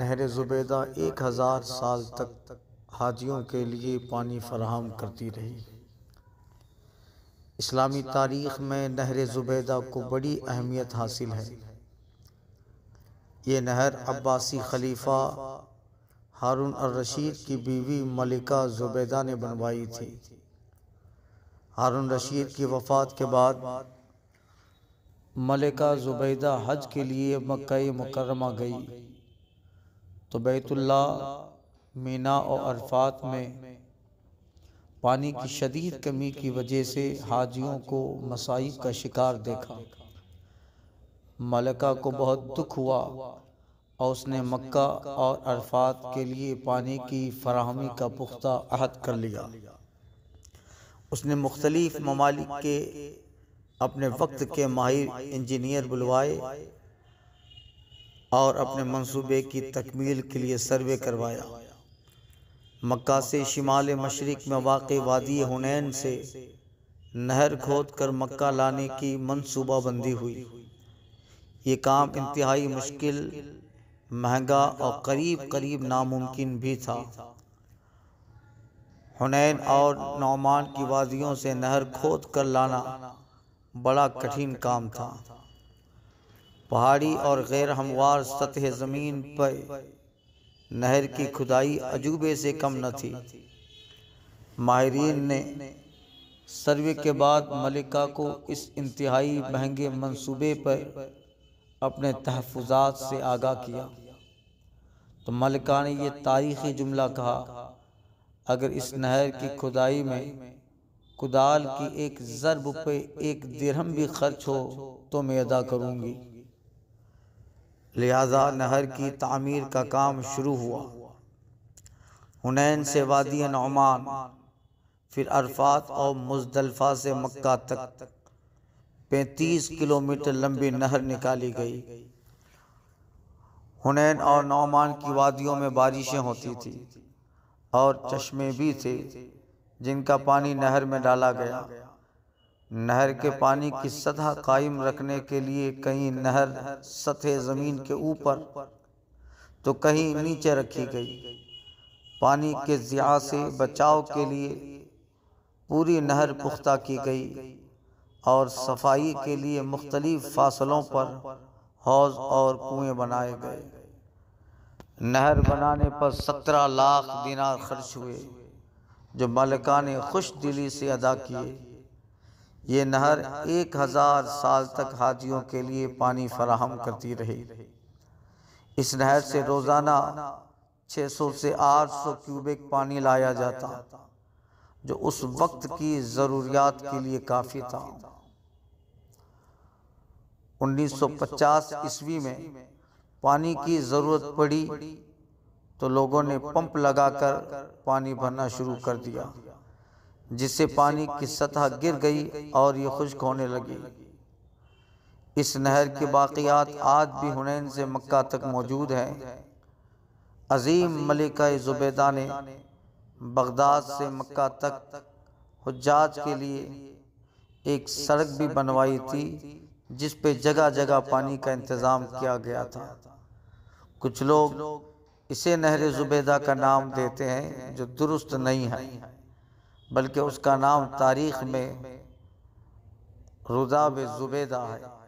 नहर ज़ुबैदा एक हज़ार साल तक हाजियों के लिए पानी फराहम करती रही इस्लामी तारीख़ में नहर ज़ुबैदा को बड़ी अहमियत हासिल है ये नहर अब्बासी खलीफा हारून और रशीद की बीवी मलिका ज़ुबैदा ने बनवाई थी हारून रशीद की वफ़ात के बाद मलिका ज़ुबैदा हज के लिए मक्का मुकरमा गई तो बैतुल्ला मीना और अरफात में पानी की शदीद कमी की वजह से हाजियों को मसाइब का शिकार देखा मलका को बहुत दुख हुआ और उसने मक्का और अरफात के लिए पानी की फरहमी का पुख्ता अहद कर लिया उसने मुख्तलिफ़ ममालिक के अपने वक्त के माहिर इंजीनियर बुलवाए और अपने मंसूबे की तकमील के लिए सर्वे करवाया मक्का से शिमाल मशरक में वाक़ वादी हुनैन से नहर खोद कर मक्का लाने की मनसूबा बंदी हुई ये काम इंतहाई मुश्किल महंगा और करीब करीब नामुमकिन भी था हुनैन और नौमान की वादियों से नहर खोद कर लाना बड़ा कठिन काम था पहाड़ी और गैर हमवार सतह ज़मीन पर नहर की खुदाई अजूबे से कम न थी माहरीन ने सर्वे के बाद मलिका को इस इंतहाई महंगे मंसूबे पर अपने तहफात से आगाह किया तो मलिका ने यह तारीख़ी जुमला कहा अगर इस नहर की खुदाई में कुदाल की एक ज़रब पे एक दिरहम भी खर्च हो तो मैं अदा करूँगी लिहाजा नहर की तमीर का काम शुरू हुआ हुनैन से वादी नौमान फिर अरफात और मुजदलफा से मक्का तक पैंतीस किलोमीटर लंबी नहर निकाली गई हुनैन और नौमान की वादियों में बारिशें होती थी और चश्मे भी थे जिनका पानी नहर में डाला गया नहर के पानी की सतह कायम रखने के लिए कहीं नहर सतह ज़मीन के ऊपर तो, तो कहीं नीचे रखी गई पानी के ज़िया से बचाव के लिए पूरी नहर पुख्ता की गई और सफाई के लिए मुख्तलिफ़ फासलों पर हौज और कुएँ बनाए गए नहर बनाने पर सत्रह लाख दिनार खर्च हुए जो ने खुश दिली से अदा किए ये नहर एक हज़ार साल तक हाजियों के लिए पानी फराहम करती रही इस नहर से रोज़ाना 600 से 800 क्यूबिक पानी लाया जाता जो उस वक्त की ज़रूरियात के लिए काफ़ी था 1950 ईस्वी में पानी की ज़रूरत पड़ी तो लोगों ने पंप लगाकर पानी भरना शुरू कर दिया जिससे पानी की सतह गिर गई और ये खुश्क होने लगी इस नहर के बाक़ियात आज भी हुनैन से मक्का तक मौजूद हैं अजीम मलिका ज़ुबैदा ने बगदाद से मक्का तक हजाज के लिए एक सड़क भी बनवाई थी जिस पे जगह जगह पानी का इंतज़ाम किया गया था कुछ लोग इसे नहर ज़ुबैदा का नाम देते हैं जो दुरुस्त नहीं है बल्कि उसका नाम तारीख़ में रुदा बे ज़ुबैदा है